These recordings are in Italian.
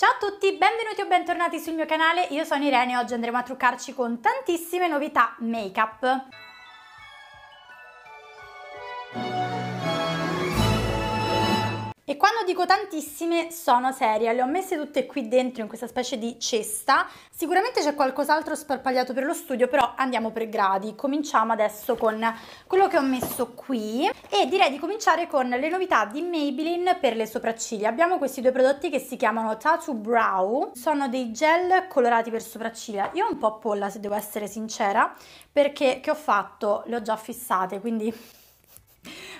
Ciao a tutti, benvenuti o bentornati sul mio canale, io sono Irene e oggi andremo a truccarci con tantissime novità make-up. E quando dico tantissime sono serie, le ho messe tutte qui dentro in questa specie di cesta. Sicuramente c'è qualcos'altro sparpagliato per lo studio, però andiamo per gradi. Cominciamo adesso con quello che ho messo qui e direi di cominciare con le novità di Maybelline per le sopracciglia. Abbiamo questi due prodotti che si chiamano Tattoo Brow, sono dei gel colorati per sopracciglia. Io ho un po' polla se devo essere sincera, perché che ho fatto? Le ho già fissate, quindi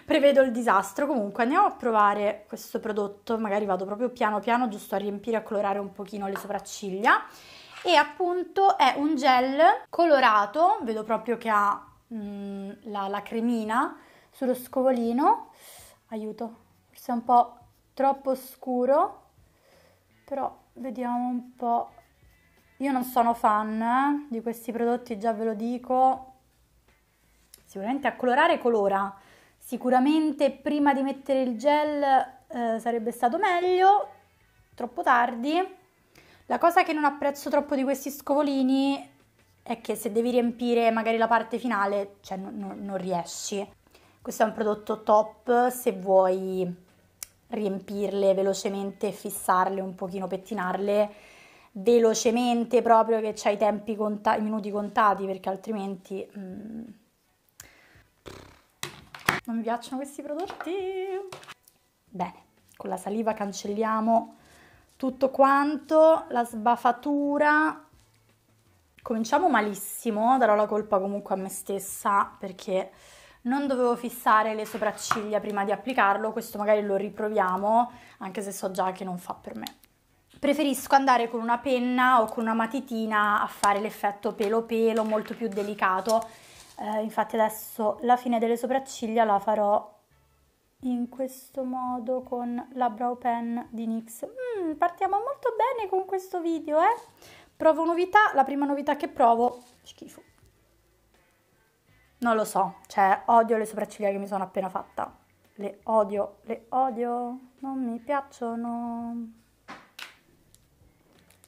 prevedo il disastro. Comunque andiamo a provare questo prodotto, magari vado proprio piano piano giusto a riempire, e a colorare un pochino le sopracciglia. E appunto è un gel colorato, vedo proprio che ha mh, mm, la, la cremina sullo scovolino. Aiuto, forse è un po' troppo scuro, però vediamo un po'. Io non sono fan eh, di questi prodotti, già ve lo dico. Sicuramente a colorare colora, Sicuramente prima di mettere il gel eh, sarebbe stato meglio, troppo tardi. La cosa che non apprezzo troppo di questi scovolini è che se devi riempire magari la parte finale, cioè non, non, non riesci. Questo è un prodotto top se vuoi riempirle velocemente, fissarle un pochino, pettinarle velocemente proprio che c'hai i tempi contati, i minuti contati perché altrimenti... Mm, non mi piacciono questi prodotti. Bene, con la saliva cancelliamo tutto quanto, la sbafatura. Cominciamo malissimo, darò la colpa comunque a me stessa perché non dovevo fissare le sopracciglia prima di applicarlo, questo magari lo riproviamo, anche se so già che non fa per me. Preferisco andare con una penna o con una matitina a fare l'effetto pelo pelo, molto più delicato, eh, infatti adesso la fine delle sopracciglia la farò in questo modo con la brow pen di NYX. Mm, partiamo molto bene con questo video, eh? Provo novità, la prima novità che provo, schifo. Non lo so, cioè odio le sopracciglia che mi sono appena fatta. Le odio, le odio, non mi piacciono.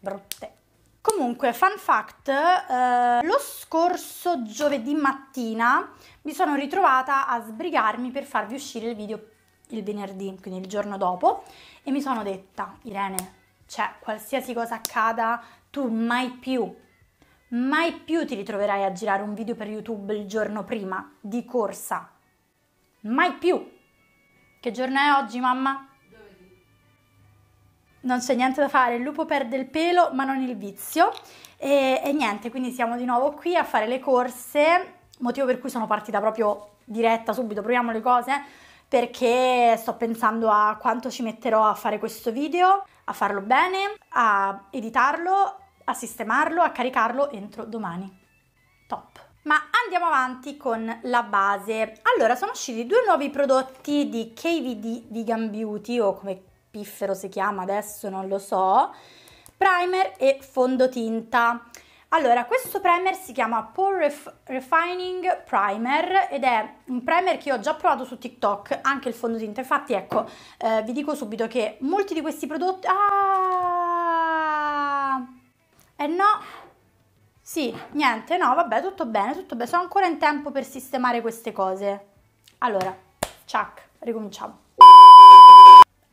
Brutte. Comunque, fun fact, eh, lo scorso giovedì mattina mi sono ritrovata a sbrigarmi per farvi uscire il video il venerdì, quindi il giorno dopo, e mi sono detta, Irene, cioè, qualsiasi cosa accada, tu mai più, mai più ti ritroverai a girare un video per YouTube il giorno prima, di corsa. Mai più. Che giorno è oggi, mamma? non c'è niente da fare, il lupo perde il pelo ma non il vizio e, e, niente, quindi siamo di nuovo qui a fare le corse, motivo per cui sono partita proprio diretta subito, proviamo le cose perché sto pensando a quanto ci metterò a fare questo video, a farlo bene, a editarlo, a sistemarlo, a caricarlo entro domani. Top! Ma andiamo avanti con la base. Allora, sono usciti due nuovi prodotti di KVD Vegan Beauty o come piffero si chiama adesso, non lo so, primer e fondotinta. Allora, questo primer si chiama Pore Ref Refining Primer ed è un primer che ho già provato su TikTok, anche il fondotinta. Infatti, ecco, eh, vi dico subito che molti di questi prodotti... Ah! Eh no! Sì, niente, no, vabbè, tutto bene, tutto bene. Sono ancora in tempo per sistemare queste cose. Allora, ciak, ricominciamo.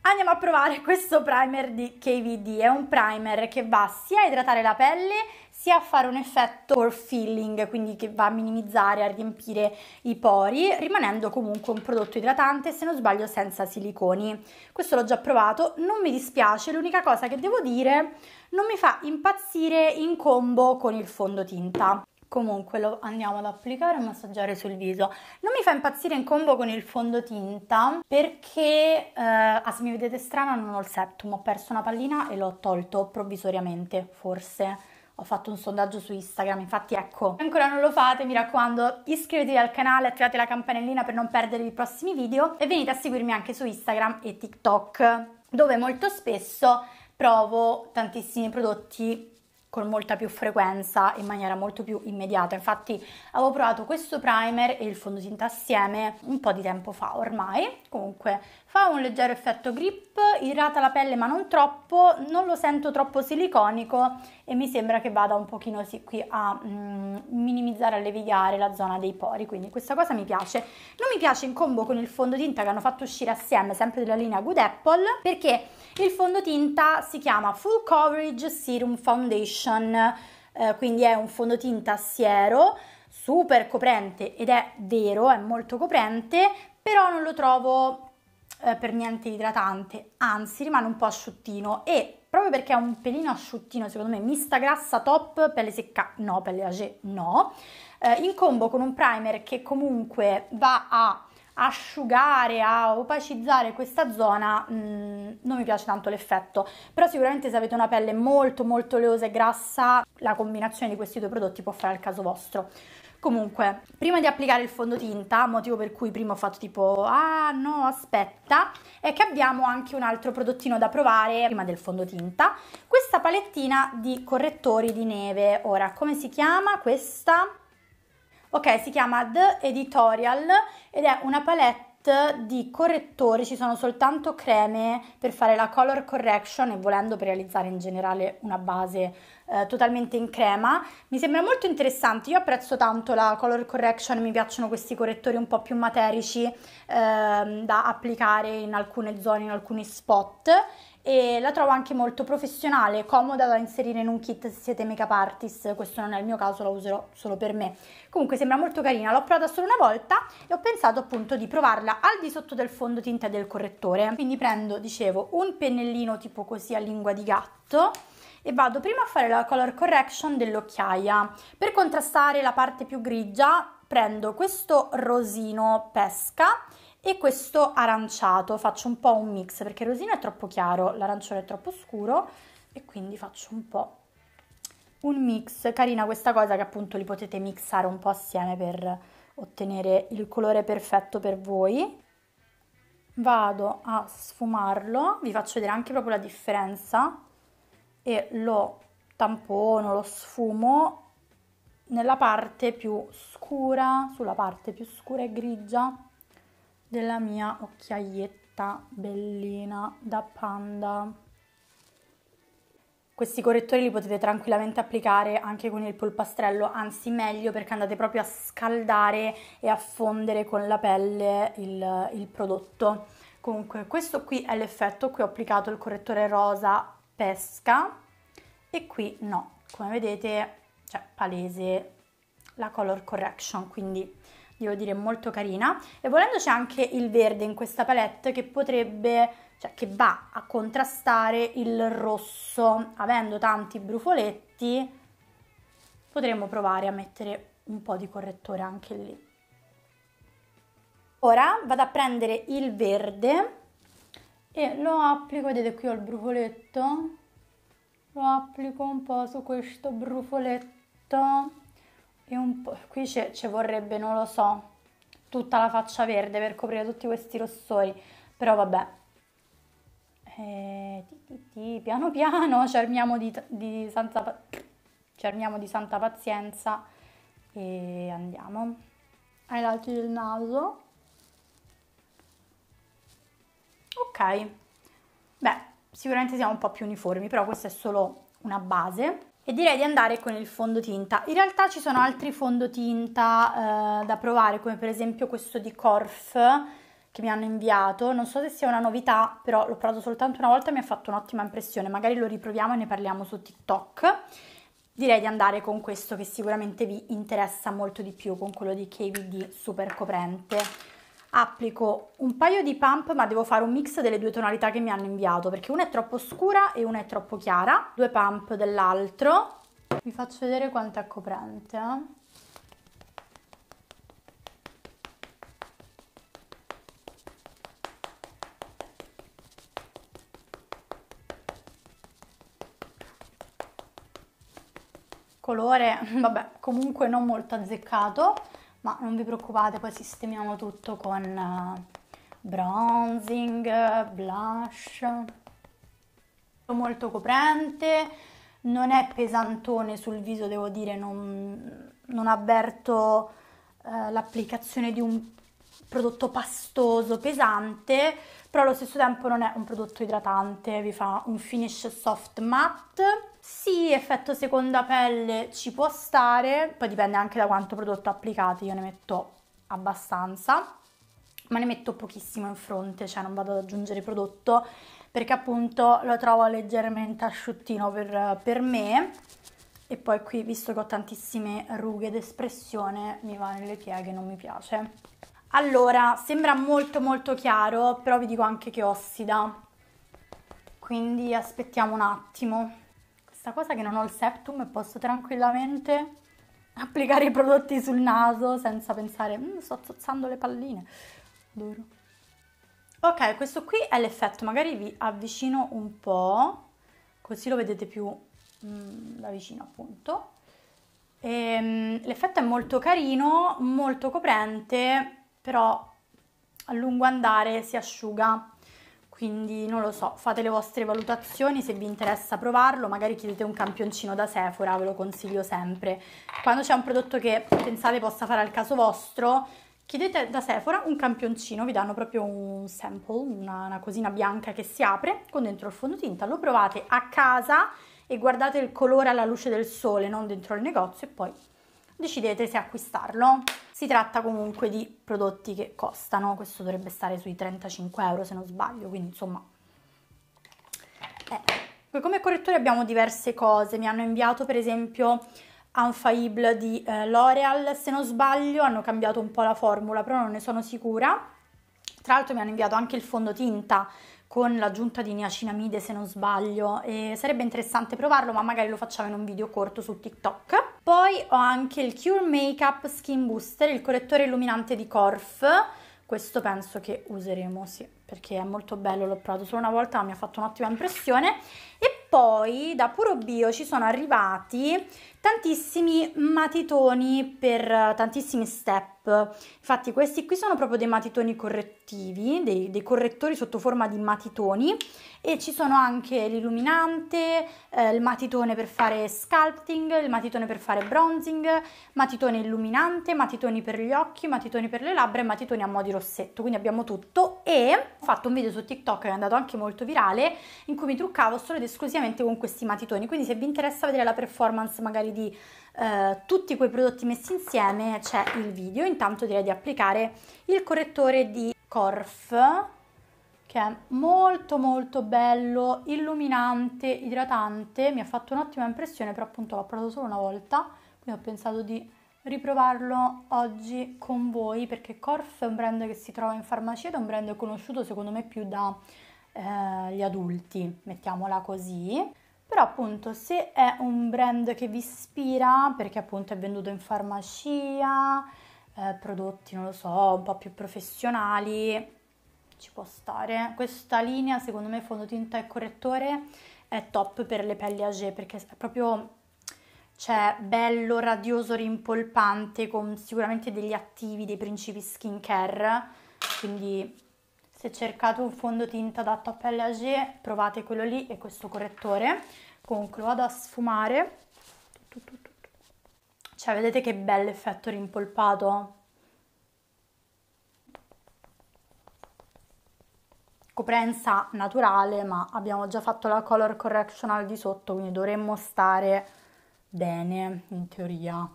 Andiamo a provare questo primer di KVD, è un primer che va sia a idratare la pelle sia a fare un effetto pore filling, quindi che va a minimizzare, a riempire i pori, rimanendo comunque un prodotto idratante, se non sbaglio senza siliconi. Questo l'ho già provato, non mi dispiace, l'unica cosa che devo dire, non mi fa impazzire in combo con il fondotinta. Comunque lo andiamo ad applicare e massaggiare sul viso. Non mi fa impazzire in combo con il fondotinta perché, eh, ah, se mi vedete strana, non ho il septum, ho perso una pallina e l'ho tolto provvisoriamente, forse. Ho fatto un sondaggio su Instagram, infatti ecco, se ancora non lo fate, mi raccomando, iscrivetevi al canale, attivate la campanellina per non perdere i prossimi video e venite a seguirmi anche su Instagram e TikTok, dove molto spesso provo tantissimi prodotti con molta più frequenza in maniera molto più immediata. Infatti avevo provato questo primer e il fondotinta assieme un po' di tempo fa ormai. Comunque fa un leggero effetto grip, irrata la pelle ma non troppo, non lo sento troppo siliconico e mi sembra che vada un pochino sì, qui a mm, minimizzare, allevigare la zona dei pori, quindi questa cosa mi piace. Non mi piace in combo con il fondotinta che hanno fatto uscire assieme, sempre della linea Good Apple, perché il fondotinta si chiama Full Coverage Serum Foundation, eh, quindi è un fondotinta siero, super coprente ed è vero, è molto coprente, però non lo trovo eh, per niente idratante, anzi rimane un po' asciuttino e proprio perché è un pelino asciuttino, secondo me, mista grassa top, pelle secca no, pelle age no, eh, in combo con un primer che comunque va a asciugare, a opacizzare questa zona, mh, mm, non mi piace tanto l'effetto, però sicuramente se avete una pelle molto molto oleosa e grassa, la combinazione di questi due prodotti può fare al caso vostro. Comunque, prima di applicare il fondotinta, motivo per cui prima ho fatto tipo ah no, aspetta, è che abbiamo anche un altro prodottino da provare prima del fondotinta. Questa palettina di correttori di neve. Ora, come si chiama questa? Ok, si chiama The Editorial ed è una palette di correttori ci sono soltanto creme per fare la color correction e volendo per realizzare in generale una base eh, totalmente in crema. Mi sembra molto interessante, io apprezzo tanto la color correction, mi piacciono questi correttori un po' più materici eh, da applicare in alcune zone, in alcuni spot e la trovo anche molto professionale, comoda da inserire in un kit se siete make up artist, questo non è il mio caso, la userò solo per me. Comunque sembra molto carina, l'ho provata solo una volta e ho pensato appunto di provarla al di sotto del fondotinta e del correttore. Quindi prendo, dicevo, un pennellino tipo così a lingua di gatto e vado prima a fare la color correction dell'occhiaia. Per contrastare la parte più grigia prendo questo rosino pesca e questo aranciato. Faccio un po' un mix perché il rosino è troppo chiaro, l'arancione è troppo scuro e quindi faccio un po' un mix. Carina questa cosa che appunto li potete mixare un po' assieme per ottenere il colore perfetto per voi. Vado a sfumarlo, vi faccio vedere anche proprio la differenza e lo tampono, lo sfumo nella parte più scura, sulla parte più scura e grigia della mia occhiaietta bellina da panda. Questi correttori li potete tranquillamente applicare anche con il polpastrello, anzi meglio perché andate proprio a scaldare e a fondere con la pelle il, il prodotto. Comunque questo qui è l'effetto, qui ho applicato il correttore rosa pesca e qui no, come vedete cioè palese la color correction, quindi devo dire molto carina e volendo c'è anche il verde in questa palette che potrebbe cioè che va a contrastare il rosso avendo tanti brufoletti potremmo provare a mettere un po' di correttore anche lì ora vado a prendere il verde e lo applico vedete qui ho il brufoletto lo applico un po' su questo brufoletto qui ci vorrebbe, non lo so, tutta la faccia verde per coprire tutti questi rossori, però vabbè. E, eh, ti, ti, ti, piano piano ci armiamo di, di, santa, ci armiamo di santa pazienza e andiamo ai lati del naso. Ok, beh, sicuramente siamo un po' più uniformi, però questa è solo una base e direi di andare con il fondotinta. In realtà ci sono altri fondotinta eh, da provare, come per esempio questo di Corf che mi hanno inviato. Non so se sia una novità, però l'ho provato soltanto una volta e mi ha fatto un'ottima impressione. Magari lo riproviamo e ne parliamo su TikTok. Direi di andare con questo che sicuramente vi interessa molto di più, con quello di KVD super coprente applico un paio di pump ma devo fare un mix delle due tonalità che mi hanno inviato perché una è troppo scura e una è troppo chiara due pump dell'altro vi faccio vedere quanto è coprente eh. colore vabbè comunque non molto azzeccato ma non vi preoccupate, poi sistemiamo tutto con eh, bronzing, blush, molto coprente, non è pesantone sul viso, devo dire, non, non avverto eh, l'applicazione di un prodotto pastoso, pesante, però allo stesso tempo non è un prodotto idratante, vi fa un finish soft matte. Sì, effetto seconda pelle ci può stare, poi dipende anche da quanto prodotto applicate, io ne metto abbastanza, ma ne metto pochissimo in fronte, cioè non vado ad aggiungere prodotto perché appunto lo trovo leggermente asciuttino per, per me e poi qui visto che ho tantissime rughe d'espressione mi va nelle pieghe non mi piace allora, sembra molto molto chiaro, però vi dico anche che ossida. Quindi aspettiamo un attimo. Questa cosa che non ho il septum e posso tranquillamente applicare i prodotti sul naso senza pensare, mm, sto zozzando le palline. Adoro. Ok, questo qui è l'effetto, magari vi avvicino un po', così lo vedete più mh, mm, da vicino appunto. Ehm, l'effetto è molto carino, molto coprente, però a lungo andare si asciuga quindi non lo so, fate le vostre valutazioni, se vi interessa provarlo, magari chiedete un campioncino da Sephora, ve lo consiglio sempre. Quando c'è un prodotto che pensate possa fare al caso vostro, chiedete da Sephora un campioncino, vi danno proprio un sample, una, una cosina bianca che si apre con dentro il fondotinta, lo provate a casa e guardate il colore alla luce del sole, non dentro il negozio e poi decidete se acquistarlo. Si tratta comunque di prodotti che costano, questo dovrebbe stare sui 35 euro se non sbaglio, quindi insomma... Eh. Come correttore abbiamo diverse cose, mi hanno inviato per esempio Unfaible di eh, L'Oreal, se non sbaglio hanno cambiato un po' la formula, però non ne sono sicura. Tra l'altro mi hanno inviato anche il fondotinta con l'aggiunta di niacinamide se non sbaglio e sarebbe interessante provarlo ma magari lo facciamo in un video corto su TikTok. Poi ho anche il Cure Makeup Skin Booster, il correttore illuminante di Corf, questo penso che useremo, sì, perché è molto bello, l'ho provato solo una volta ma mi ha fatto un'ottima impressione. E poi da Puro Bio ci sono arrivati tantissimi matitoni per eh, tantissimi step. Infatti questi qui sono proprio dei matitoni correttivi, dei, dei correttori sotto forma di matitoni e ci sono anche l'illuminante, eh, il matitone per fare sculpting, il matitone per fare bronzing, matitone illuminante, matitoni per gli occhi, matitoni per le labbra e matitoni a mo' di rossetto. Quindi abbiamo tutto e ho fatto un video su TikTok che è andato anche molto virale in cui mi truccavo solo ed esclusivamente con questi matitoni. Quindi se vi interessa vedere la performance magari di di eh, tutti quei prodotti messi insieme c'è il video. Intanto direi di applicare il correttore di Corf che è molto molto bello, illuminante, idratante, mi ha fatto un'ottima impressione, però appunto l'ho provato solo una volta, quindi ho pensato di riprovarlo oggi con voi perché Corf è un brand che si trova in farmacia ed è un brand conosciuto secondo me più da eh, adulti, mettiamola così. Però appunto se è un brand che vi ispira, perché appunto è venduto in farmacia, eh, prodotti, non lo so, un po' più professionali, ci può stare. Questa linea secondo me fondotinta e correttore è top per le pelli age perché è proprio cioè bello, radioso, rimpolpante con sicuramente degli attivi, dei principi skincare, quindi se cercate un fondotinta adatto a pelle age provate quello lì e questo correttore comunque lo vado a sfumare cioè vedete che bel effetto rimpolpato coprenza naturale ma abbiamo già fatto la color correction al di sotto quindi dovremmo stare bene in teoria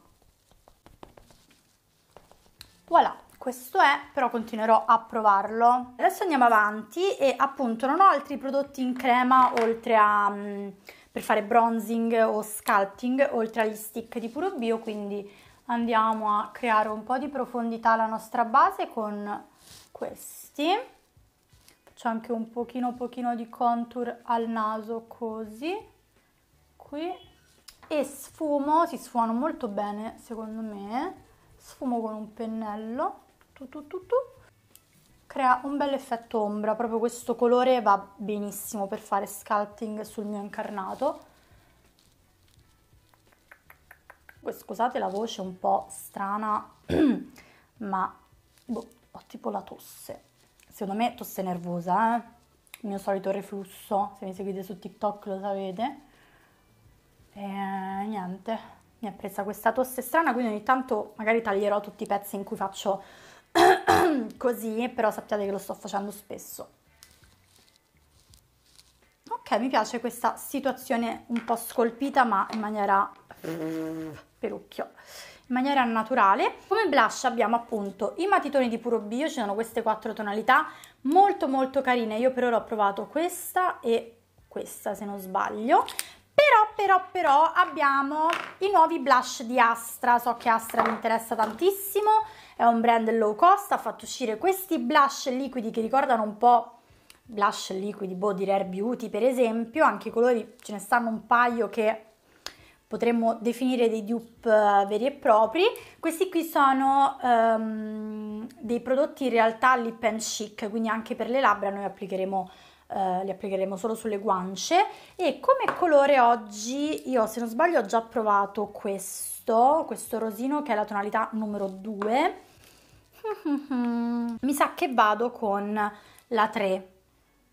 voilà questo è, però continuerò a provarlo. Adesso andiamo avanti e appunto non ho altri prodotti in crema oltre a... Um, per fare bronzing o sculpting oltre agli stick di Puro Bio quindi andiamo a creare un po' di profondità alla nostra base con questi faccio anche un pochino pochino di contour al naso così qui e sfumo, si sfumano molto bene secondo me sfumo con un pennello tu, tu, tu, tu. Crea un bel effetto ombra, proprio questo colore va benissimo per fare sculpting sul mio incarnato. Scusate la voce un po' strana, ma boh, ho tipo la tosse. Secondo me tosse nervosa, eh? il mio solito reflusso, se mi seguite su TikTok lo sapete. E niente, mi è presa questa tosse strana, quindi ogni tanto magari taglierò tutti i pezzi in cui faccio così, però sappiate che lo sto facendo spesso. Ok, mi piace questa situazione un po' scolpita, ma in maniera perucchio, in maniera naturale. Come blush abbiamo appunto i matitoni di Puro Bio, ci sono queste quattro tonalità, molto molto carine. Io per ora ho provato questa e questa, se non sbaglio. Però, però, però abbiamo i nuovi blush di Astra, so che Astra mi interessa tantissimo è un brand low cost, ha fatto uscire questi blush liquidi che ricordano un po' blush liquidi, boh, di Rare Beauty per esempio, anche i colori ce ne stanno un paio che potremmo definire dei dupe eh, veri e propri. Questi qui sono um, dei prodotti in realtà lip and chic, quindi anche per le labbra noi applicheremo Uh, li applicheremo solo sulle guance e come colore oggi io se non sbaglio ho già provato questo questo rosino che è la tonalità numero 2 Mm-hmm. Mi sa che vado con la 3,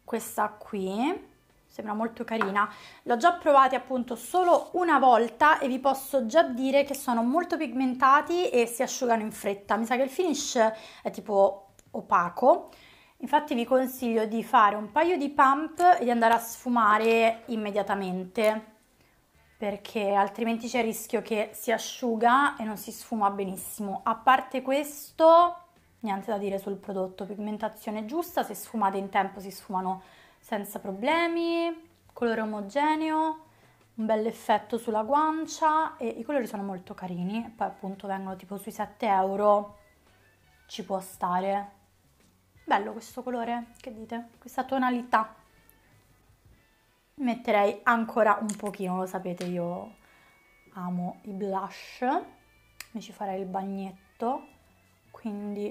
questa qui sembra molto carina. L'ho già provata appunto solo una volta e vi posso già dire che sono molto pigmentati e si asciugano in fretta. Mi sa che il finish è tipo opaco. Infatti vi consiglio di fare un paio di pump e di andare a sfumare immediatamente perché altrimenti c'è il rischio che si asciuga e non si sfuma benissimo. A parte questo, niente da dire sul prodotto, pigmentazione giusta, se sfumate in tempo si sfumano senza problemi, colore omogeneo, un bel effetto sulla guancia e i colori sono molto carini, poi appunto vengono tipo sui 7 euro, ci può stare. Bello questo colore, che dite? Questa tonalità metterei ancora un pochino, lo sapete io amo i blush, mi ci farei il bagnetto, quindi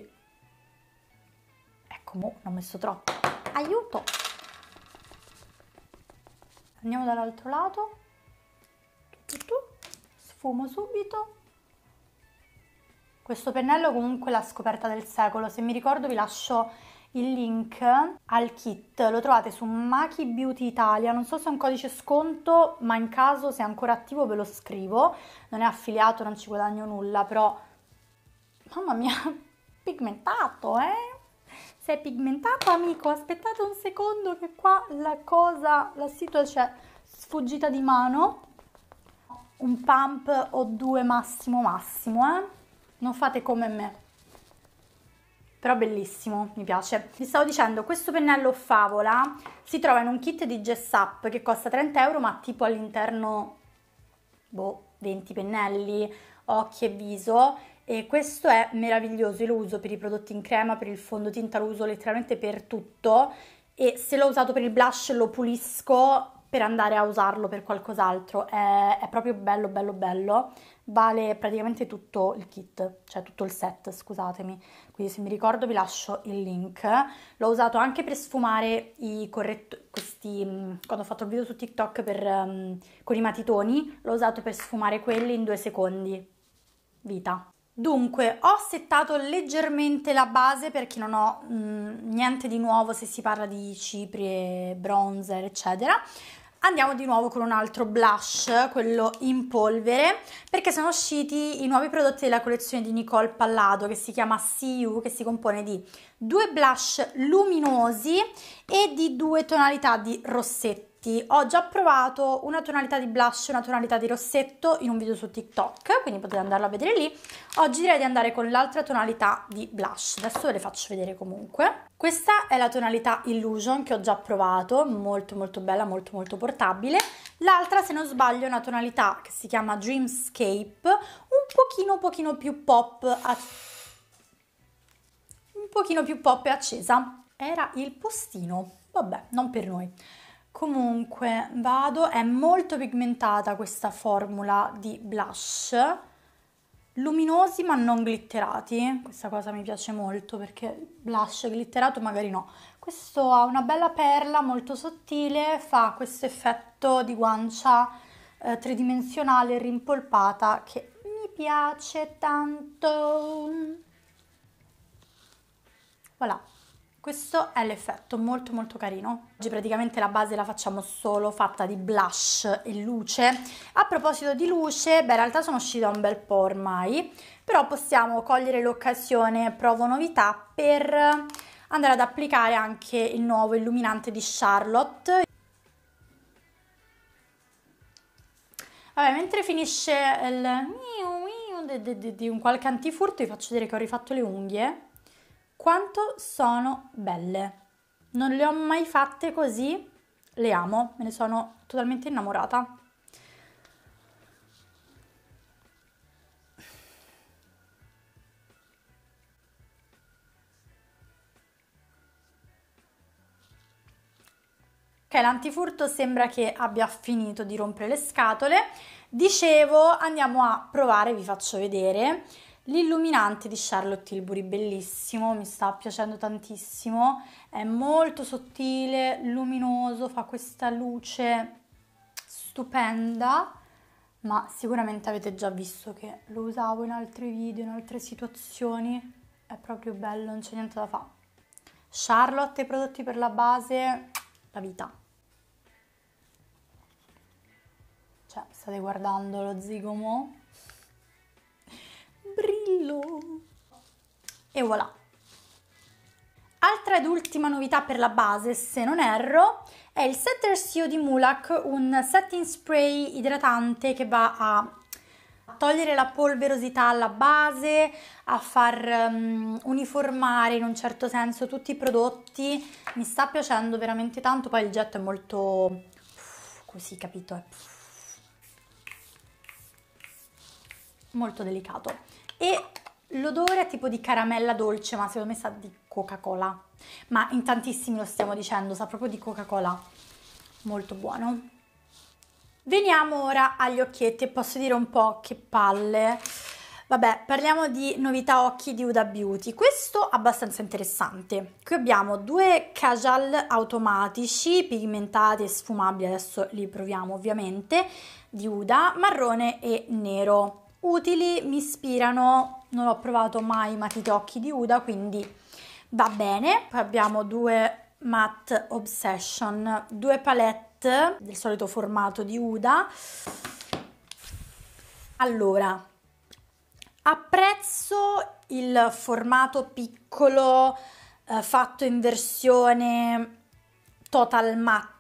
ecco, mo, ne ho messo troppo, aiuto! Andiamo dall'altro lato, sfumo subito, questo pennello comunque la scoperta del secolo, se mi ricordo vi lascio il link al kit lo trovate su Maki Beauty Italia, non so se è un codice sconto, ma in caso se è ancora attivo ve lo scrivo, non è affiliato, non ci guadagno nulla, però mamma mia, pigmentato, eh? Sei pigmentato, amico, aspettate un secondo che qua la cosa, la situazione c'è sfuggita di mano. Un pump o due massimo massimo, eh? Non fate come me però bellissimo, mi piace. Vi stavo dicendo, questo pennello Favola si trova in un kit di Jess che costa 30 euro, ma tipo all'interno, boh, 20 pennelli, occhi e viso. E questo è meraviglioso, io lo uso per i prodotti in crema, per il fondotinta, lo uso letteralmente per tutto. E se l'ho usato per il blush lo pulisco per andare a usarlo per qualcos'altro. È, è proprio bello, bello, bello vale praticamente tutto il kit, cioè tutto il set, scusatemi. Quindi se mi ricordo vi lascio il link. L'ho usato anche per sfumare i correttori, questi, mm, quando ho fatto il video su TikTok per, um, con i matitoni, l'ho usato per sfumare quelli in due secondi. Vita. Dunque, ho settato leggermente la base perché non ho mh, mm, niente di nuovo se si parla di ciprie, bronzer, eccetera andiamo di nuovo con un altro blush, quello in polvere, perché sono usciti i nuovi prodotti della collezione di Nicole Pallado che si chiama See che si compone di due blush luminosi e di due tonalità di rossetto tutti, ho già provato una tonalità di blush e una tonalità di rossetto in un video su TikTok, quindi potete andarlo a vedere lì. Oggi direi di andare con l'altra tonalità di blush, adesso ve le faccio vedere comunque. Questa è la tonalità Illusion che ho già provato, molto molto bella, molto molto portabile. L'altra, se non sbaglio, è una tonalità che si chiama Dreamscape, un pochino pochino più pop, un pochino più pop e accesa. Era il postino, vabbè, non per noi. Comunque vado, è molto pigmentata questa formula di blush, luminosi ma non glitterati, questa cosa mi piace molto perché blush glitterato magari no. Questo ha una bella perla molto sottile, fa questo effetto di guancia eh, tridimensionale rimpolpata che mi piace tanto. Voilà. Questo è l'effetto, molto molto carino. Oggi praticamente la base la facciamo solo fatta di blush e luce. A proposito di luce, beh in realtà sono uscita un bel po' ormai, però possiamo cogliere l'occasione, provo novità, per andare ad applicare anche il nuovo illuminante di Charlotte. Vabbè, mentre finisce il di un qualche antifurto vi faccio vedere che ho rifatto le unghie quanto sono belle. Non le ho mai fatte così, le amo, me ne sono totalmente innamorata. Ok, l'antifurto sembra che abbia finito di rompere le scatole. Dicevo, andiamo a provare, vi faccio vedere. L'illuminante di Charlotte Tilbury, bellissimo, mi sta piacendo tantissimo, è molto sottile, luminoso, fa questa luce stupenda, ma sicuramente avete già visto che lo usavo in altri video, in altre situazioni, è proprio bello, non c'è niente da fare. Charlotte i prodotti per la base, la vita. Cioè, state guardando lo zigomo? brillo. E voilà. Altra ed ultima novità per la base, se non erro, è il Setter CEO di Mulak, un setting spray idratante che va a togliere la polverosità alla base, a far um, uniformare in un certo senso tutti i prodotti. Mi sta piacendo veramente tanto, poi il getto è molto così, capito? È molto delicato e l'odore è tipo di caramella dolce, ma secondo me sa di Coca-Cola. Ma in tantissimi lo stiamo dicendo, sa proprio di Coca-Cola. Molto buono. Veniamo ora agli occhietti e posso dire un po' che palle. Vabbè, parliamo di novità occhi di Huda Beauty. Questo abbastanza interessante. Qui abbiamo due casual automatici, pigmentati e sfumabili, adesso li proviamo ovviamente, di Huda, marrone e nero utili, mi ispirano, non ho provato mai i matitocchi di Uda, quindi va bene. Poi abbiamo due Matte Obsession, due palette del solito formato di Uda. Allora, apprezzo il formato piccolo eh, fatto in versione total matte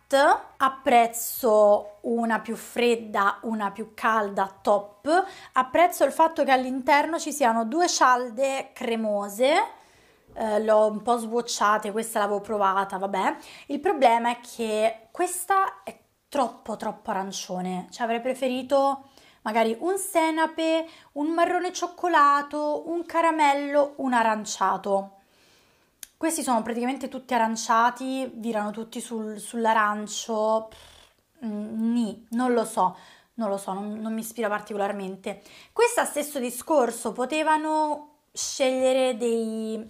apprezzo una più fredda, una più calda, top, apprezzo il fatto che all'interno ci siano due cialde cremose, eh, l'ho un po' sbocciate, questa l'avevo provata, vabbè, il problema è che questa è troppo troppo arancione, cioè avrei preferito magari un senape, un marrone cioccolato, un caramello, un aranciato questi sono praticamente tutti aranciati, virano tutti sul, sull'arancio. Mm, ni, non lo so, non lo so, non, non mi ispira particolarmente. Questo stesso discorso, potevano scegliere dei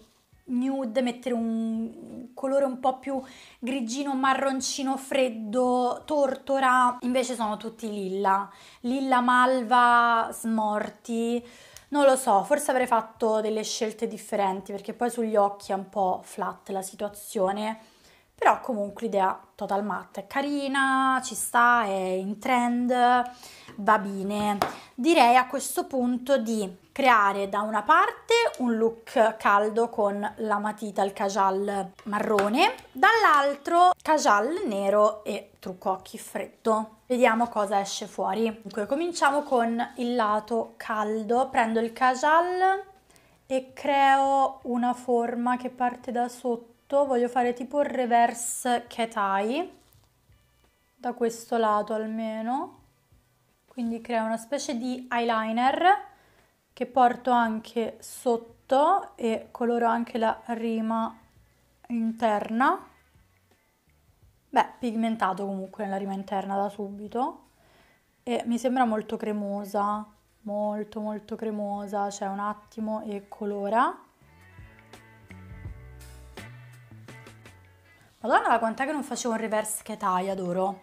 nude, mettere un colore un po' più grigino, marroncino, freddo, tortora, invece sono tutti lilla, lilla malva, smorti. Non lo so, forse avrei fatto delle scelte differenti perché poi sugli occhi è un po' flat la situazione, però comunque l'idea total matte è carina, ci sta, è in trend, va bene. Direi a questo punto di creare da una parte un look caldo con la matita, il cajal marrone, dall'altro cajal nero e trucco occhi freddo. Vediamo cosa esce fuori. Dunque, cominciamo con il lato caldo. Prendo il cajal e creo una forma che parte da sotto. Voglio fare tipo il reverse cat eye, da questo lato almeno. Quindi creo una specie di eyeliner che porto anche sotto e coloro anche la rima interna. Beh, pigmentato comunque nella rima interna da subito e mi sembra molto cremosa, molto molto cremosa, cioè un attimo e colora. Madonna, la quant'è che non facevo un reverse che taglia d'oro?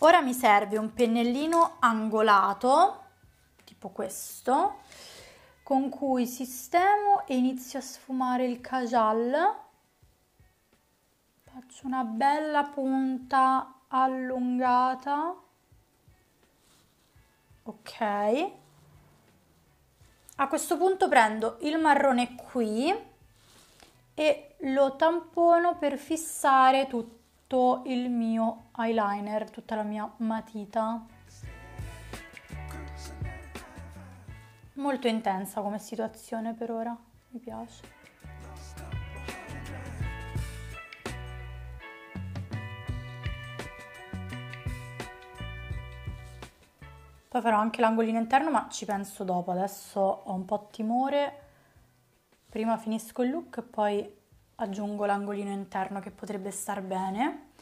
Ora mi serve un pennellino angolato, tipo questo, con cui sistemo e inizio a sfumare il kajal faccio una bella punta allungata ok a questo punto prendo il marrone qui e lo tampono per fissare tutto il mio eyeliner tutta la mia matita molto intensa come situazione per ora mi piace Poi farò anche l'angolino interno, ma ci penso dopo. Adesso ho un po' timore. Prima finisco il look e poi aggiungo l'angolino interno che potrebbe star bene.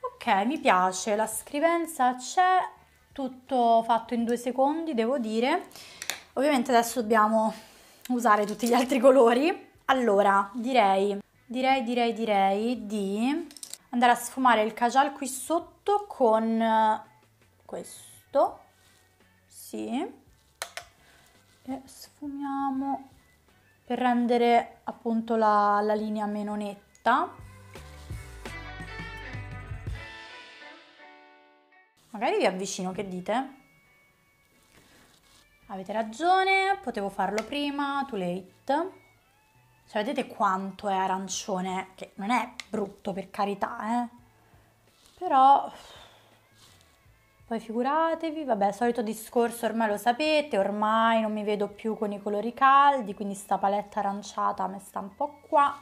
Ok, mi piace, la scrivenza c'è, tutto fatto in due secondi, devo dire. Ovviamente adesso dobbiamo usare tutti gli altri colori. Allora, direi, direi, direi, direi di andare a sfumare il cajal qui sotto con eh, questo tutto, sì, e sfumiamo per rendere appunto la, la linea meno netta. Magari vi avvicino, che dite? Avete ragione, potevo farlo prima, too late. Cioè, vedete quanto è arancione, che non è brutto per carità, eh? Però poi figuratevi, vabbè, solito discorso ormai lo sapete, ormai non mi vedo più con i colori caldi, quindi sta paletta aranciata mi sta un po' qua.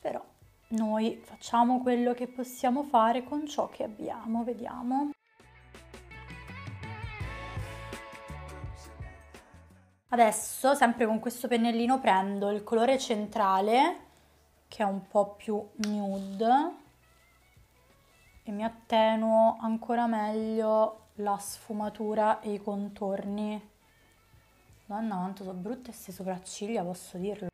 Però noi facciamo quello che possiamo fare con ciò che abbiamo, vediamo. Adesso, sempre con questo pennellino, prendo il colore centrale, che è un po' più nude, e mi attenuo ancora meglio la sfumatura e i contorni. Donna quanto sono brutte queste sopracciglia, posso dirlo.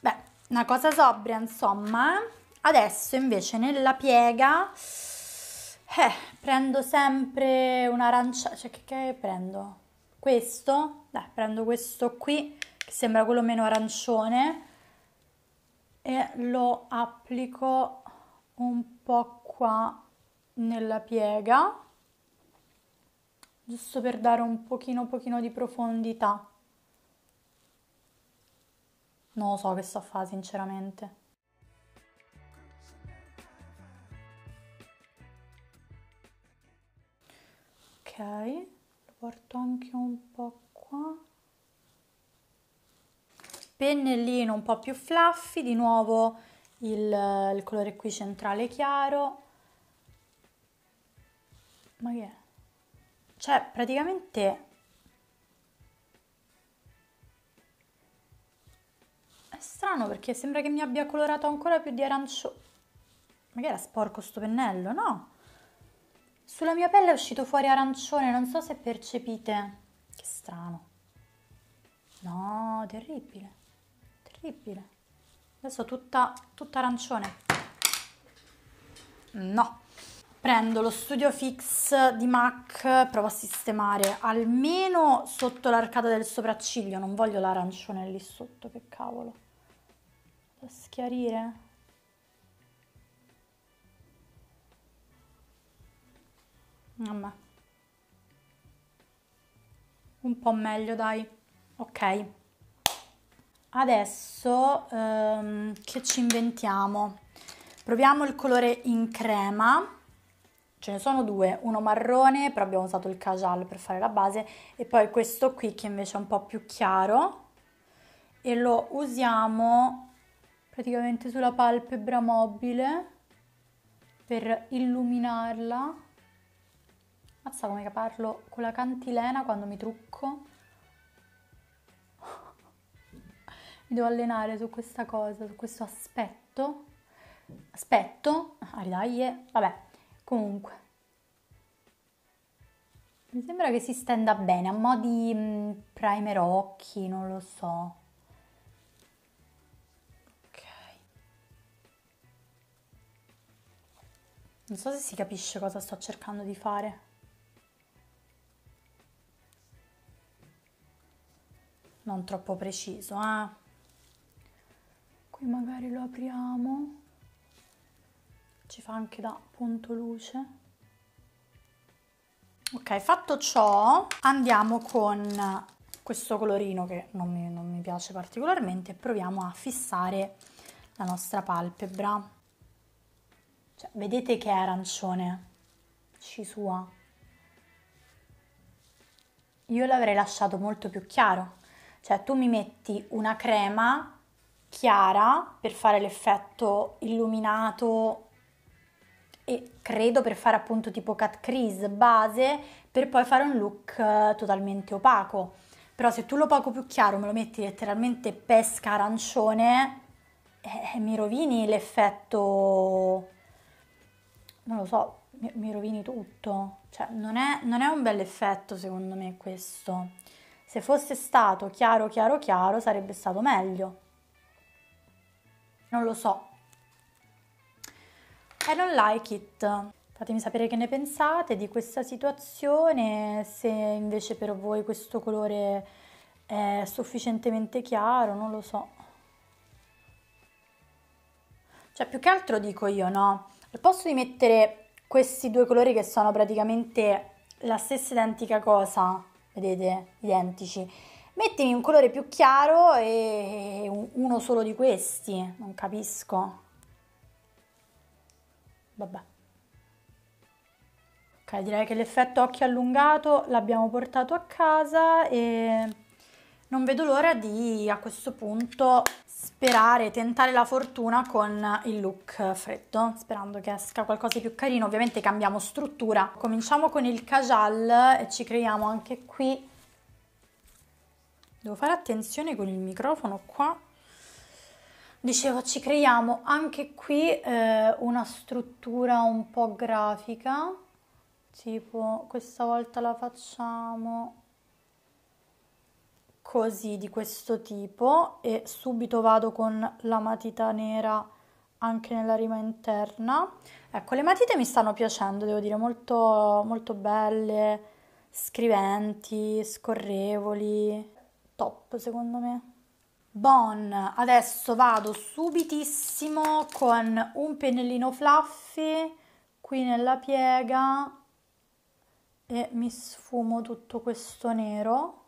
Beh, una cosa sobria insomma. Adesso invece nella piega eh, prendo sempre un'arancia, cioè che, che prendo? Questo? Beh, prendo questo qui che sembra quello meno arancione e lo applico un po' qua nella piega giusto per dare un pochino pochino di profondità non lo so che sto a fare sinceramente ok lo porto anche un po' qua pennellino un po' più fluffy, di nuovo il, il colore qui centrale chiaro. Ma che è? Cioè, praticamente È strano perché sembra che mi abbia colorato ancora più di arancio. Ma che era sporco sto pennello? No! Sulla mia pelle è uscito fuori arancione, non so se percepite. Che strano. No, terribile. Incredibile. Adesso tutta, tutta arancione. No. Prendo lo Studio Fix di MAC, provo a sistemare almeno sotto l'arcata del sopracciglio. Non voglio l'arancione lì sotto, che cavolo. Da schiarire. Vabbè. Un po' meglio, dai. Ok. Adesso ehm, che ci inventiamo? Proviamo il colore in crema, ce ne sono due, uno marrone, però abbiamo usato il cajal per fare la base, e poi questo qui che invece è un po' più chiaro, e lo usiamo praticamente sulla palpebra mobile per illuminarla. Mazza come che parlo con la cantilena quando mi trucco. mi devo allenare su questa cosa, su questo aspetto. Aspetto, aridaglie, ah, eh. vabbè, comunque. Mi sembra che si stenda bene, a mo' di mm, primer occhi, non lo so. Ok. Non so se si capisce cosa sto cercando di fare. Non troppo preciso, eh qui magari lo apriamo ci fa anche da punto luce ok fatto ciò andiamo con questo colorino che non mi, non mi piace particolarmente e proviamo a fissare la nostra palpebra cioè, vedete che è arancione ci sua io l'avrei lasciato molto più chiaro cioè tu mi metti una crema chiara per fare l'effetto illuminato e credo per fare appunto tipo cut crease base per poi fare un look eh, totalmente opaco. Però se tu lo poco più chiaro me lo metti letteralmente pesca arancione, eh, eh, mi rovini l'effetto... non lo so, mi, mi rovini tutto. Cioè non è, non è un bel effetto secondo me questo. Se fosse stato chiaro, chiaro, chiaro sarebbe stato meglio non lo so. I don't like it. Fatemi sapere che ne pensate di questa situazione, se invece per voi questo colore è sufficientemente chiaro, non lo so. Cioè più che altro dico io, no? Posso posto di mettere questi due colori che sono praticamente la stessa identica cosa, vedete, identici, mettimi un colore più chiaro e uno solo di questi, non capisco. Vabbè. Ok, direi che l'effetto occhio allungato l'abbiamo portato a casa e non vedo l'ora di a questo punto sperare, tentare la fortuna con il look freddo, sperando che esca qualcosa di più carino. Ovviamente cambiamo struttura. Cominciamo con il cajal e ci creiamo anche qui Devo fare attenzione con il microfono qua. Dicevo, ci creiamo anche qui eh, una struttura un po' grafica, tipo questa volta la facciamo così di questo tipo e subito vado con la matita nera anche nella rima interna. Ecco, le matite mi stanno piacendo, devo dire, molto, molto belle, scriventi, scorrevoli top secondo me. Bon, adesso vado subitissimo con un pennellino fluffy qui nella piega e mi sfumo tutto questo nero.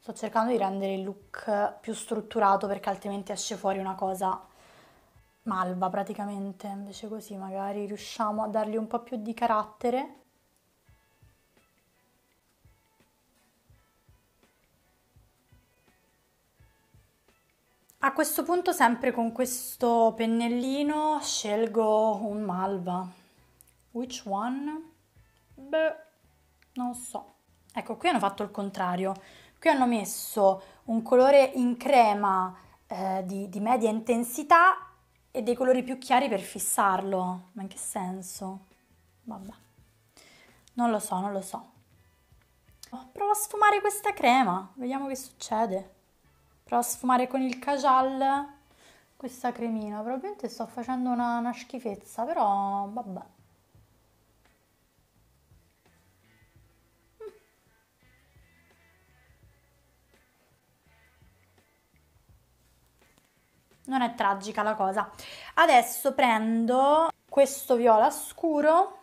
Sto cercando di rendere il look più strutturato perché altrimenti esce fuori una cosa malva praticamente, invece così magari riusciamo a dargli un po' più di carattere. A questo punto sempre con questo pennellino scelgo un malva. Which one? Beh, non so. Ecco, qui hanno fatto il contrario. Qui hanno messo un colore in crema eh, di, di media intensità e dei colori più chiari per fissarlo. Ma in che senso? Vabbè. Non lo so, non lo so. Provo a sfumare questa crema, vediamo che succede. Provo a sfumare con il cajal questa cremina. Probabilmente sto facendo una, una schifezza, però vabbè. Mm. non è tragica la cosa. Adesso prendo questo viola scuro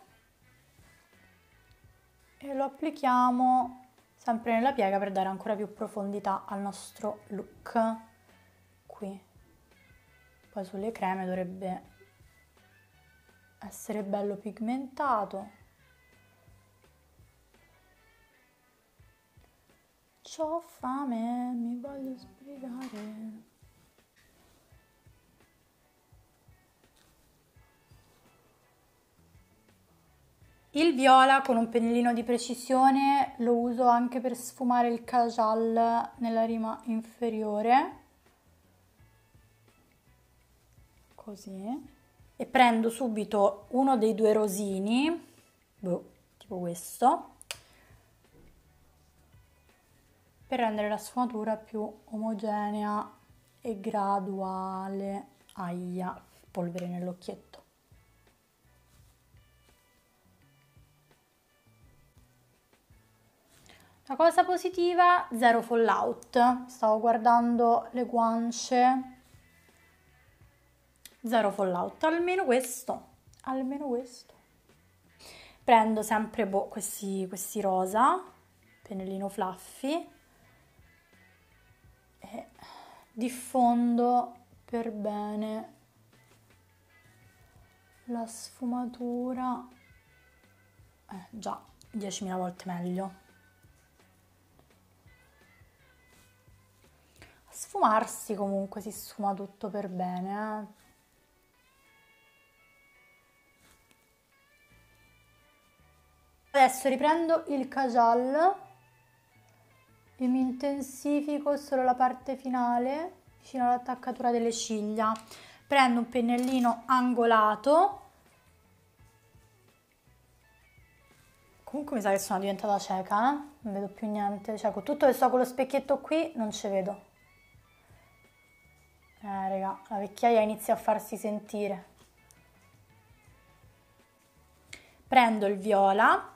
e lo applichiamo sempre nella piega per dare ancora più profondità al nostro look qui poi sulle creme dovrebbe essere bello pigmentato ho fame mi voglio sbrigare Il viola con un pennellino di precisione lo uso anche per sfumare il kajal nella rima inferiore. Così. E prendo subito uno dei due rosini, boh, tipo questo, per rendere la sfumatura più omogenea e graduale. Aia, polvere nell'occhietto. La cosa positiva, zero fallout. Stavo guardando le guance. Zero fallout, almeno questo. Almeno questo. Prendo sempre boh, questi, questi rosa, pennellino fluffy. E diffondo per bene la sfumatura. Eh, già, 10.000 volte meglio. sfumarsi comunque si sfuma tutto per bene. Eh? Adesso riprendo il kajal e mi intensifico solo la parte finale vicino all'attaccatura delle ciglia. Prendo un pennellino angolato. Comunque mi sa che sono diventata cieca, eh? non vedo più niente. Cioè con tutto che sto con lo specchietto qui non ci vedo. Eh, raga, la vecchiaia inizia a farsi sentire. Prendo il viola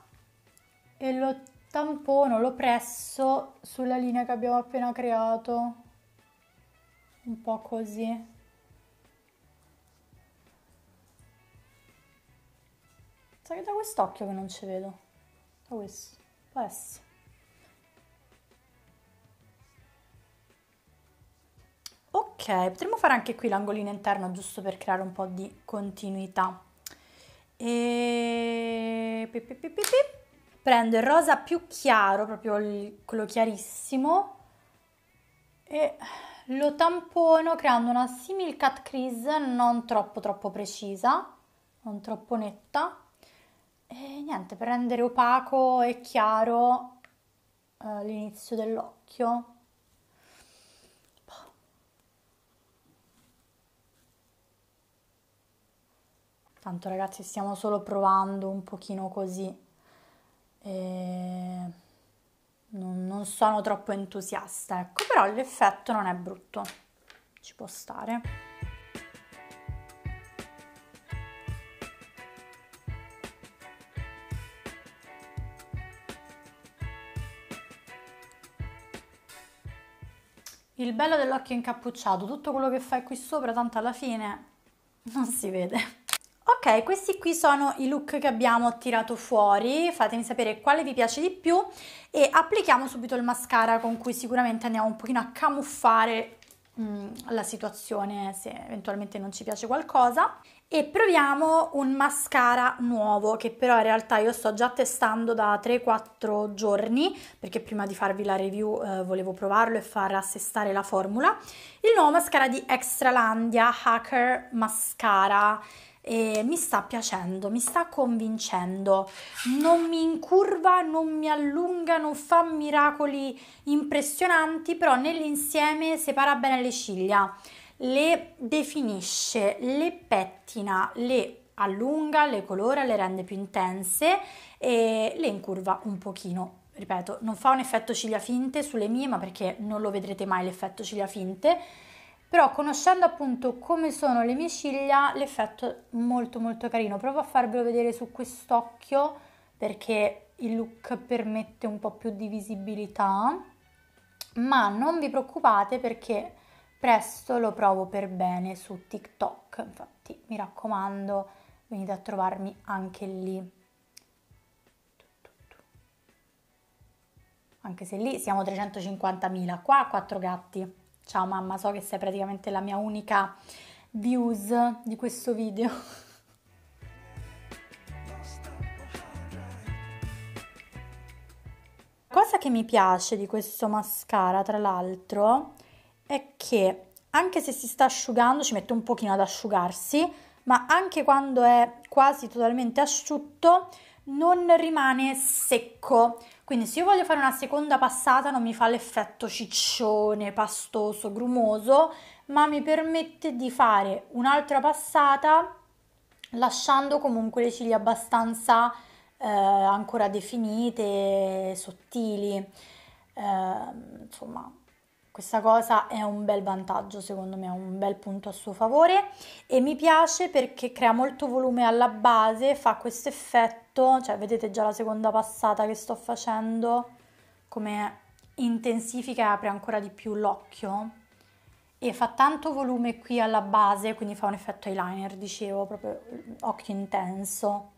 e lo tampono, lo presso sulla linea che abbiamo appena creato. Un po' così. Sai che da quest'occhio che non ci vedo. Da questo. Può essere. Ok, potremmo fare anche qui l'angolino interno giusto per creare un po' di continuità. E... Pip, pip, pip, Prendo il rosa più chiaro, proprio il, quello chiarissimo, e lo tampono creando una simil cut crease non troppo troppo precisa, non troppo netta. E niente, per rendere opaco e chiaro eh, l'inizio dell'occhio. Tanto ragazzi stiamo solo provando un pochino così. E... Non, non sono troppo entusiasta, ecco, però l'effetto non è brutto. Ci può stare. Il bello dell'occhio incappucciato, tutto quello che fai qui sopra, tanto alla fine non si vede. Ok, questi qui sono i look che abbiamo tirato fuori, fatemi sapere quale vi piace di più e applichiamo subito il mascara con cui sicuramente andiamo un pochino a camuffare mh, mm, la situazione se eventualmente non ci piace qualcosa e proviamo un mascara nuovo che però in realtà io sto già testando da 3-4 giorni perché prima di farvi la review eh, volevo provarlo e far assestare la formula il nuovo mascara di Extralandia Hacker Mascara e mi sta piacendo, mi sta convincendo, non mi incurva, non mi allunga, non fa miracoli impressionanti, però nell'insieme separa bene le ciglia, le definisce, le pettina, le allunga, le colora, le rende più intense e le incurva un pochino. Ripeto, non fa un effetto ciglia finte sulle mie, ma perché non lo vedrete mai l'effetto ciglia finte però conoscendo appunto come sono le mie ciglia l'effetto è molto molto carino provo a farvelo vedere su quest'occhio perché il look permette un po' più di visibilità ma non vi preoccupate perché presto lo provo per bene su TikTok infatti mi raccomando venite a trovarmi anche lì anche se lì siamo 350.000 qua 4 gatti Ciao mamma, so che sei praticamente la mia unica views di questo video. Cosa che mi piace di questo mascara, tra l'altro, è che anche se si sta asciugando, ci mette un pochino ad asciugarsi, ma anche quando è quasi totalmente asciutto, non rimane secco. Quindi se io voglio fare una seconda passata non mi fa l'effetto ciccione, pastoso, grumoso, ma mi permette di fare un'altra passata lasciando comunque le ciglia abbastanza eh, ancora definite, sottili. Eh, insomma, questa cosa è un bel vantaggio, secondo me, è un bel punto a suo favore e mi piace perché crea molto volume alla base, fa questo effetto effetto, cioè vedete già la seconda passata che sto facendo, come intensifica e apre ancora di più l'occhio e fa tanto volume qui alla base, quindi fa un effetto eyeliner, dicevo, proprio eh, occhio intenso.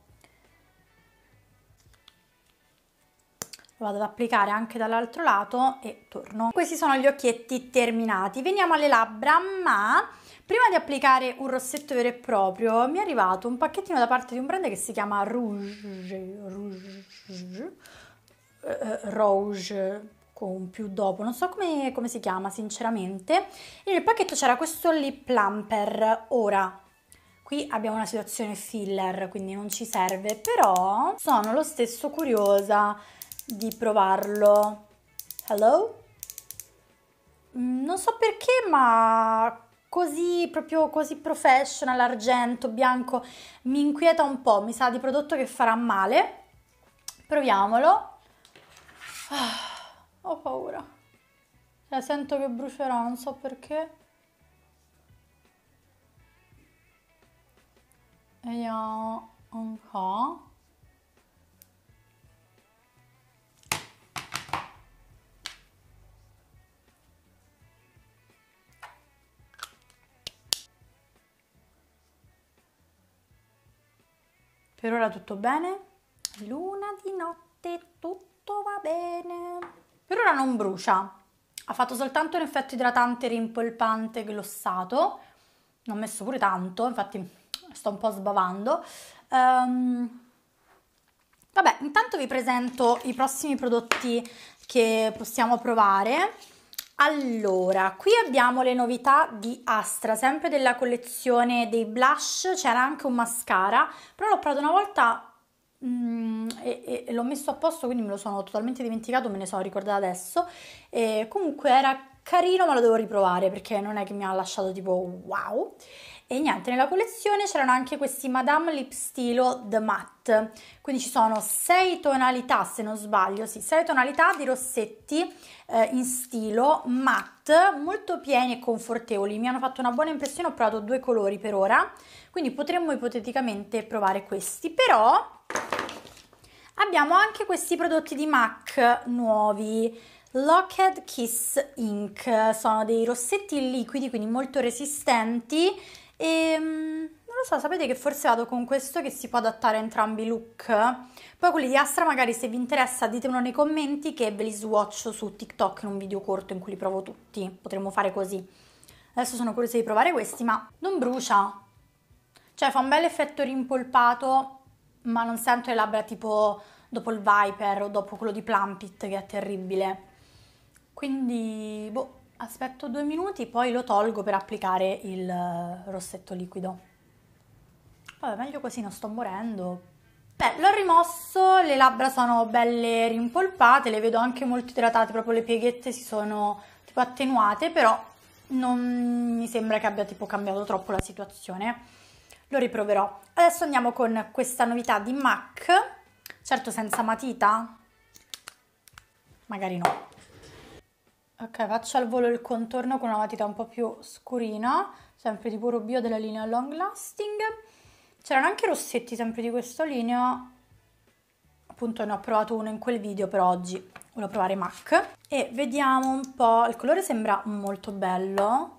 vado ad applicare anche dall'altro lato e torno. Questi sono gli occhietti terminati. Veniamo alle labbra, ma Prima di applicare un rossetto vero e proprio, mi è arrivato un pacchettino da parte di un brand che si chiama Rouge, Rouge, eh, eh, Rouge, con più dopo, non so come, come si chiama sinceramente. E nel pacchetto c'era questo lip plumper, ora qui abbiamo una situazione filler, quindi non ci serve, però sono lo stesso curiosa di provarlo. Hello? Mm, non so perché, ma così proprio così professional, argento, bianco, mi inquieta un po', mi sa di prodotto che farà male. Proviamolo. Ah, ho paura. La cioè, sento che brucerà, non so perché. Vediamo un po'. Per ora tutto bene? Luna di notte, tutto va bene. Per ora non brucia. Ha fatto soltanto un effetto idratante, rimpolpante, glossato. Non ho messo pure tanto, infatti sto un po' sbavando. Um, vabbè, intanto vi presento i prossimi prodotti che possiamo provare. Allora, qui abbiamo le novità di Astra, sempre della collezione dei blush, c'era anche un mascara, però l'ho provato una volta Mm, e, e l'ho messo a posto quindi me lo sono totalmente dimenticato me ne sono ricordata adesso e comunque era carino ma lo devo riprovare perché non è che mi ha lasciato tipo wow e niente, nella collezione c'erano anche questi Madame Lip Stilo The Matte, quindi ci sono sei tonalità, se non sbaglio, sì, sei tonalità di rossetti eh, in stilo matte, molto pieni e confortevoli, mi hanno fatto una buona impressione, ho provato due colori per ora, quindi potremmo ipoteticamente provare questi, però abbiamo anche questi prodotti di MAC nuovi, Lockhead Kiss Ink, sono dei rossetti liquidi quindi molto resistenti e ehm, non lo so, sapete che forse vado con questo che si può adattare a entrambi i look. Poi quelli di Astra magari se vi interessa ditemelo nei commenti che ve li swatch su TikTok in un video corto in cui li provo tutti. Potremmo fare così. Adesso sono curiosa di provare questi, ma non brucia. Cioè fa un bel effetto rimpolpato, ma non sento le labbra tipo dopo il Viper o dopo quello di Plumpit che è terribile. Quindi, boh, Aspetto due minuti, poi lo tolgo per applicare il eh, rossetto liquido. Vabbè, meglio così, non sto morendo. Beh, l'ho rimosso, le labbra sono belle rimpolpate, le vedo anche molto idratate, proprio le pieghette si sono tipo attenuate, però non mi sembra che abbia tipo cambiato troppo la situazione. Lo riproverò. Adesso andiamo con questa novità di MAC, certo senza matita, magari no. Ok, faccio al volo il contorno con una matita un po' più scurina, sempre di puro bio della linea Long Lasting. C'erano anche rossetti sempre di questa linea, appunto ne ho provato uno in quel video, però oggi volevo provare MAC. E vediamo un po', il colore sembra molto bello.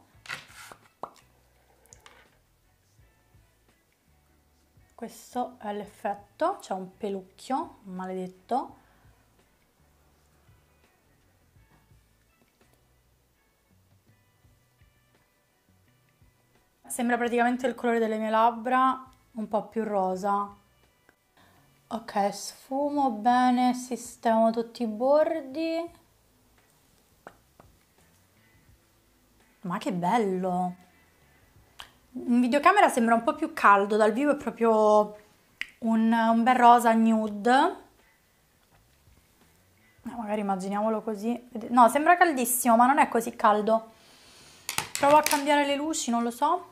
Questo è l'effetto, c'è un pelucchio, maledetto. Sembra praticamente il colore delle mie labbra, un po' più rosa. Ok, sfumo bene, sistemo tutti i bordi. Ma che bello! In videocamera sembra un po' più caldo, dal vivo è proprio un, un bel rosa nude. Eh, magari immaginiamolo così. No, sembra caldissimo, ma non è così caldo. Provo a cambiare le luci, non lo so.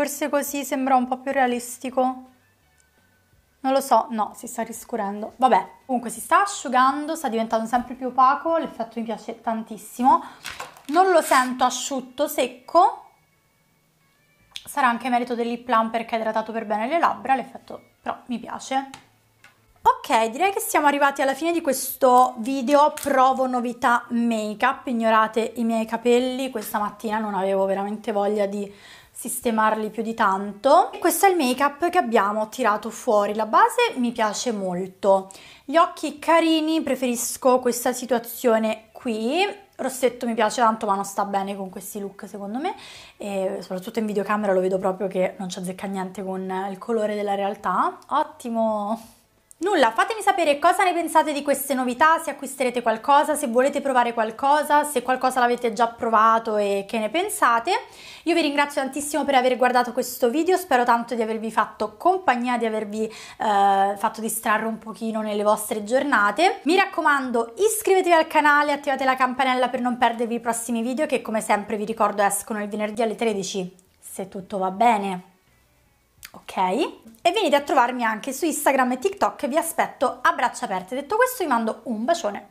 Forse così sembra un po' più realistico. Non lo so, no, si sta riscurendo. Vabbè, comunque si sta asciugando, sta diventando sempre più opaco, l'effetto mi piace tantissimo. Non lo sento asciutto, secco. Sarà anche merito del lip plump perché ha idratato per bene le labbra, l'effetto però mi piace. Ok, direi che siamo arrivati alla fine di questo video provo novità make-up. Ignorate i miei capelli, questa mattina non avevo veramente voglia di sistemarli più di tanto. E questo è il make up che abbiamo tirato fuori, la base mi piace molto. Gli occhi carini, preferisco questa situazione qui, rossetto mi piace tanto ma non sta bene con questi look secondo me e soprattutto in videocamera lo vedo proprio che non ci azzecca niente con il colore della realtà ottimo Nulla, fatemi sapere cosa ne pensate di queste novità, se acquisterete qualcosa, se volete provare qualcosa, se qualcosa l'avete già provato e che ne pensate. Io vi ringrazio tantissimo per aver guardato questo video, spero tanto di avervi fatto compagnia, di avervi eh, fatto distrarre un pochino nelle vostre giornate. Mi raccomando, iscrivetevi al canale, attivate la campanella per non perdervi i prossimi video che come sempre vi ricordo escono il venerdì alle 13, se tutto va bene. Ok? e venite a trovarmi anche su Instagram e TikTok, vi aspetto a braccia aperte. Detto questo vi mando un bacione.